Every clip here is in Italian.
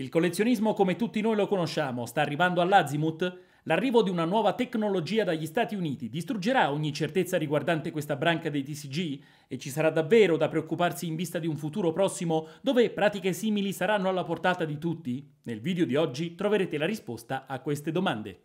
Il collezionismo come tutti noi lo conosciamo sta arrivando all'Azimut? L'arrivo di una nuova tecnologia dagli Stati Uniti distruggerà ogni certezza riguardante questa branca dei TCG? E ci sarà davvero da preoccuparsi in vista di un futuro prossimo dove pratiche simili saranno alla portata di tutti? Nel video di oggi troverete la risposta a queste domande.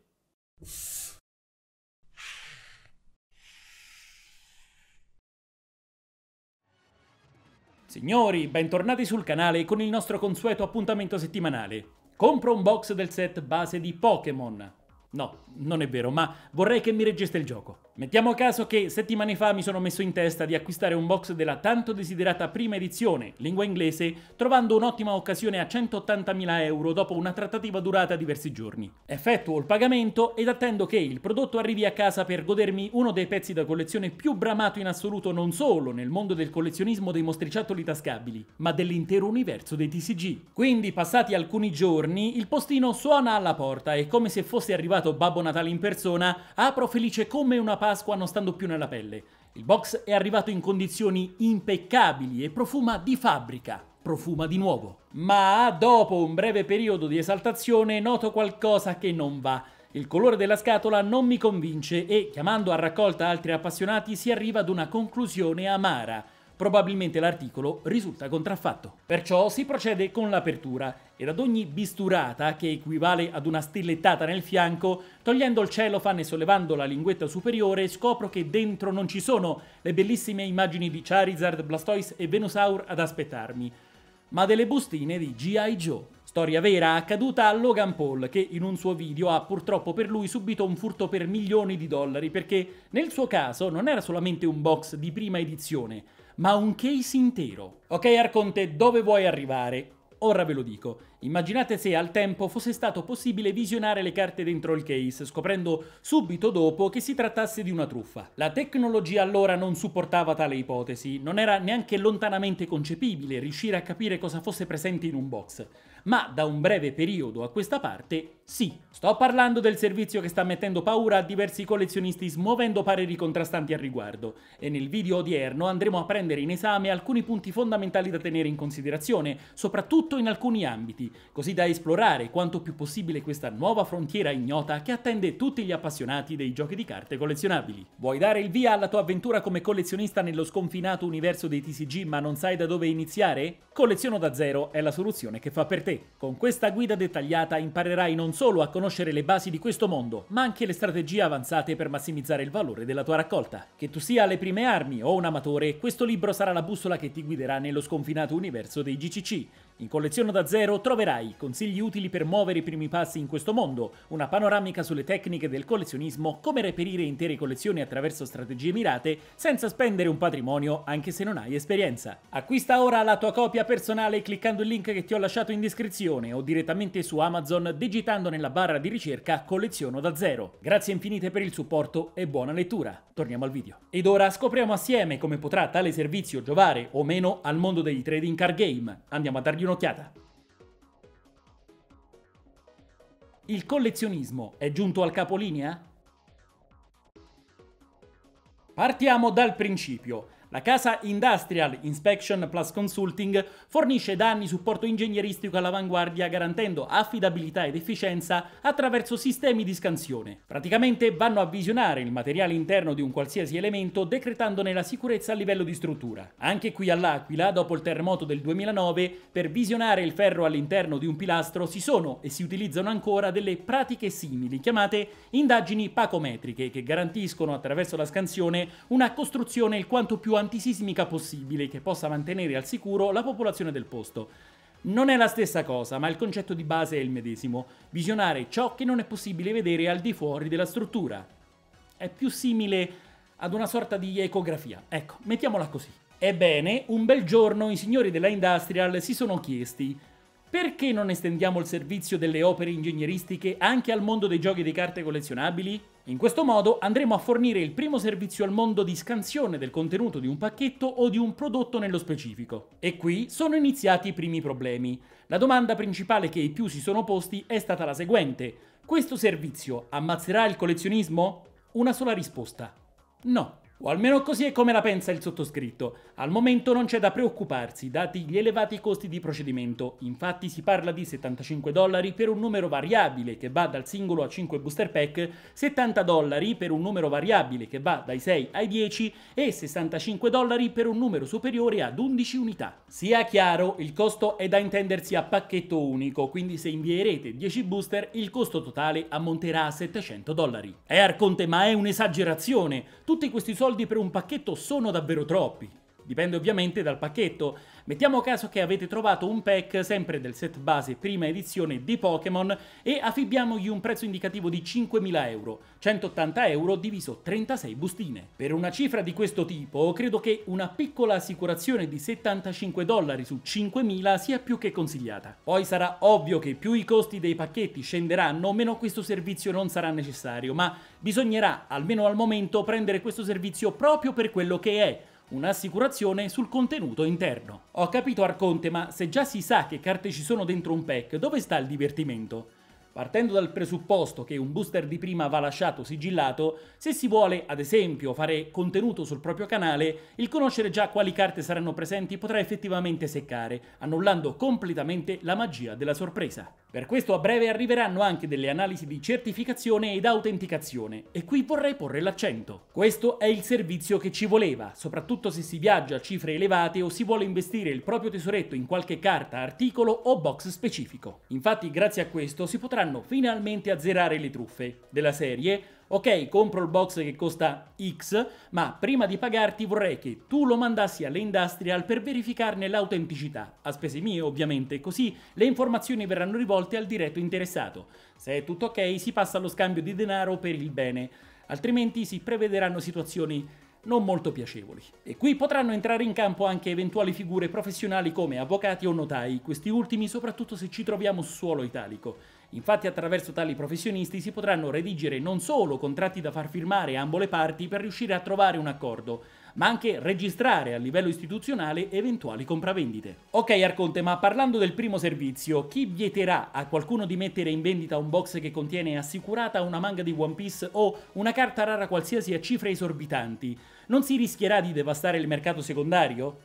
Signori, bentornati sul canale con il nostro consueto appuntamento settimanale. Compro un box del set base di Pokémon. No, non è vero, ma vorrei che mi reggeste il gioco. Mettiamo a caso che settimane fa mi sono messo in testa di acquistare un box della tanto desiderata prima edizione, lingua inglese, trovando un'ottima occasione a 180.000 euro dopo una trattativa durata diversi giorni. Effettuo il pagamento ed attendo che il prodotto arrivi a casa per godermi uno dei pezzi da collezione più bramato in assoluto non solo nel mondo del collezionismo dei mostriciattoli tascabili, ma dell'intero universo dei TCG. Quindi passati alcuni giorni, il postino suona alla porta e come se fosse arrivato Babbo Natale in persona, apro felice come una Pasqua non stando più nella pelle. Il box è arrivato in condizioni impeccabili e profuma di fabbrica, profuma di nuovo. Ma dopo un breve periodo di esaltazione noto qualcosa che non va. Il colore della scatola non mi convince e, chiamando a raccolta altri appassionati, si arriva ad una conclusione amara probabilmente l'articolo risulta contraffatto. Perciò si procede con l'apertura ed ad ogni bisturata, che equivale ad una stillettata nel fianco, togliendo il cellophane e sollevando la linguetta superiore, scopro che dentro non ci sono le bellissime immagini di Charizard, Blastoise e Venusaur ad aspettarmi, ma delle bustine di G.I. Joe. Storia vera accaduta a Logan Paul, che in un suo video ha purtroppo per lui subito un furto per milioni di dollari, perché nel suo caso non era solamente un box di prima edizione, ma un case intero. Ok Arconte, dove vuoi arrivare? Ora ve lo dico. Immaginate se al tempo fosse stato possibile visionare le carte dentro il case, scoprendo subito dopo che si trattasse di una truffa. La tecnologia allora non supportava tale ipotesi, non era neanche lontanamente concepibile riuscire a capire cosa fosse presente in un box ma da un breve periodo a questa parte sì. Sto parlando del servizio che sta mettendo paura a diversi collezionisti smuovendo pareri contrastanti al riguardo, e nel video odierno andremo a prendere in esame alcuni punti fondamentali da tenere in considerazione, soprattutto in alcuni ambiti, così da esplorare quanto più possibile questa nuova frontiera ignota che attende tutti gli appassionati dei giochi di carte collezionabili. Vuoi dare il via alla tua avventura come collezionista nello sconfinato universo dei TCG ma non sai da dove iniziare? Colleziono da zero è la soluzione che fa per te. Con questa guida dettagliata imparerai non solo a conoscere le basi di questo mondo, ma anche le strategie avanzate per massimizzare il valore della tua raccolta. Che tu sia alle prime armi o un amatore, questo libro sarà la bussola che ti guiderà nello sconfinato universo dei GCC. In Collezione da Zero troverai consigli utili per muovere i primi passi in questo mondo, una panoramica sulle tecniche del collezionismo, come reperire intere collezioni attraverso strategie mirate senza spendere un patrimonio anche se non hai esperienza. Acquista ora la tua copia personale cliccando il link che ti ho lasciato in descrizione o direttamente su Amazon digitando nella barra di ricerca Colleziono da Zero. Grazie infinite per il supporto e buona lettura. Torniamo al video. Ed ora scopriamo assieme come potrà tale servizio giovare o meno al mondo dei trading card game. Andiamo a dargli un'occhiata. Il collezionismo è giunto al capolinea? Partiamo dal principio. La casa Industrial Inspection Plus Consulting fornisce da anni supporto ingegneristico all'avanguardia garantendo affidabilità ed efficienza attraverso sistemi di scansione. Praticamente vanno a visionare il materiale interno di un qualsiasi elemento decretandone la sicurezza a livello di struttura. Anche qui all'Aquila, dopo il terremoto del 2009, per visionare il ferro all'interno di un pilastro si sono e si utilizzano ancora delle pratiche simili chiamate indagini pacometriche che garantiscono attraverso la scansione una costruzione il quanto più ampia antisismica possibile che possa mantenere al sicuro la popolazione del posto. Non è la stessa cosa, ma il concetto di base è il medesimo, visionare ciò che non è possibile vedere al di fuori della struttura. È più simile ad una sorta di ecografia, ecco, mettiamola così. Ebbene, un bel giorno i signori della Industrial si sono chiesti perché non estendiamo il servizio delle opere ingegneristiche anche al mondo dei giochi di carte collezionabili? In questo modo andremo a fornire il primo servizio al mondo di scansione del contenuto di un pacchetto o di un prodotto nello specifico. E qui sono iniziati i primi problemi. La domanda principale che i più si sono posti è stata la seguente. Questo servizio ammazzerà il collezionismo? Una sola risposta. No. O almeno così è come la pensa il sottoscritto. Al momento non c'è da preoccuparsi, dati gli elevati costi di procedimento. Infatti si parla di 75 dollari per un numero variabile che va dal singolo a 5 booster pack, 70 dollari per un numero variabile che va dai 6 ai 10 e 65 dollari per un numero superiore ad 11 unità. Sia chiaro, il costo è da intendersi a pacchetto unico, quindi se invierete 10 booster il costo totale ammonterà a 700 dollari. È arconte, ma è un'esagerazione! Tutti questi soldi soldi per un pacchetto sono davvero troppi. Dipende ovviamente dal pacchetto. Mettiamo caso che avete trovato un pack sempre del set base prima edizione di Pokémon e affibbiamogli un prezzo indicativo di 5.000 euro, 180 euro diviso 36 bustine. Per una cifra di questo tipo, credo che una piccola assicurazione di 75 dollari su 5.000 sia più che consigliata. Poi sarà ovvio che più i costi dei pacchetti scenderanno, meno questo servizio non sarà necessario, ma bisognerà, almeno al momento, prendere questo servizio proprio per quello che è, un'assicurazione sul contenuto interno. Ho capito Arconte, ma se già si sa che carte ci sono dentro un pack, dove sta il divertimento? Partendo dal presupposto che un booster di prima va lasciato sigillato, se si vuole, ad esempio, fare contenuto sul proprio canale, il conoscere già quali carte saranno presenti potrà effettivamente seccare, annullando completamente la magia della sorpresa. Per questo a breve arriveranno anche delle analisi di certificazione ed autenticazione, e qui vorrei porre l'accento. Questo è il servizio che ci voleva, soprattutto se si viaggia a cifre elevate o si vuole investire il proprio tesoretto in qualche carta, articolo o box specifico. Infatti grazie a questo si potrà potranno finalmente azzerare le truffe della serie. Ok, compro il box che costa X, ma prima di pagarti vorrei che tu lo mandassi alle industrial per verificarne l'autenticità. A spese mie, ovviamente, così le informazioni verranno rivolte al diretto interessato. Se è tutto ok, si passa allo scambio di denaro per il bene, altrimenti si prevederanno situazioni non molto piacevoli. E qui potranno entrare in campo anche eventuali figure professionali come avvocati o notai, questi ultimi soprattutto se ci troviamo su suolo italico. Infatti attraverso tali professionisti si potranno redigere non solo contratti da far firmare ambo le parti per riuscire a trovare un accordo, ma anche registrare a livello istituzionale eventuali compravendite. Ok Arconte, ma parlando del primo servizio, chi vieterà a qualcuno di mettere in vendita un box che contiene assicurata una manga di One Piece o una carta rara qualsiasi a cifre esorbitanti? Non si rischierà di devastare il mercato secondario?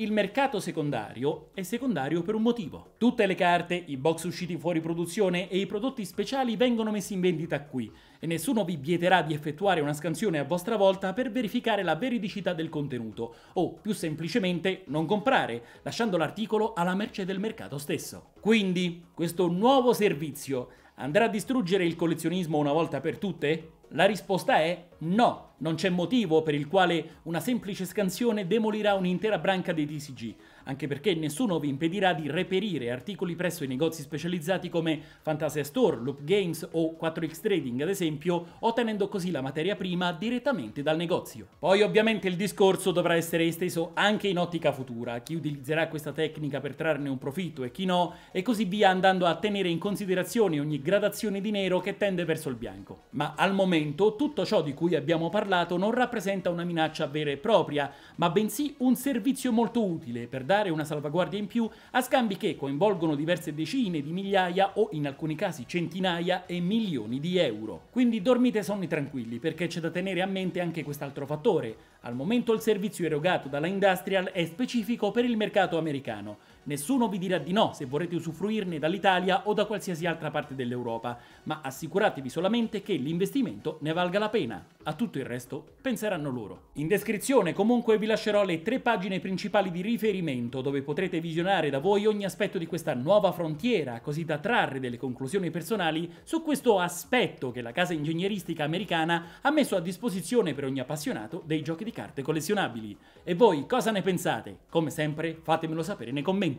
Il mercato secondario è secondario per un motivo. Tutte le carte, i box usciti fuori produzione e i prodotti speciali vengono messi in vendita qui e nessuno vi vieterà di effettuare una scansione a vostra volta per verificare la veridicità del contenuto o, più semplicemente, non comprare, lasciando l'articolo alla merce del mercato stesso. Quindi, questo nuovo servizio andrà a distruggere il collezionismo una volta per tutte? La risposta è no. Non c'è motivo per il quale una semplice scansione demolirà un'intera branca dei TCG, anche perché nessuno vi impedirà di reperire articoli presso i negozi specializzati come Fantasia Store, Loop Games o 4X Trading ad esempio, ottenendo così la materia prima direttamente dal negozio. Poi ovviamente il discorso dovrà essere esteso anche in ottica futura, chi utilizzerà questa tecnica per trarne un profitto e chi no, e così via andando a tenere in considerazione ogni gradazione di nero che tende verso il bianco. Ma al momento tutto ciò di cui abbiamo parlato parlato non rappresenta una minaccia vera e propria, ma bensì un servizio molto utile per dare una salvaguardia in più a scambi che coinvolgono diverse decine di migliaia o in alcuni casi centinaia e milioni di euro. Quindi dormite sonni tranquilli perché c'è da tenere a mente anche quest'altro fattore. Al momento il servizio erogato dalla Industrial è specifico per il mercato americano, Nessuno vi dirà di no se vorrete usufruirne dall'Italia o da qualsiasi altra parte dell'Europa, ma assicuratevi solamente che l'investimento ne valga la pena. A tutto il resto penseranno loro. In descrizione comunque vi lascerò le tre pagine principali di riferimento dove potrete visionare da voi ogni aspetto di questa nuova frontiera, così da trarre delle conclusioni personali su questo aspetto che la casa ingegneristica americana ha messo a disposizione per ogni appassionato dei giochi di carte collezionabili. E voi cosa ne pensate? Come sempre fatemelo sapere nei commenti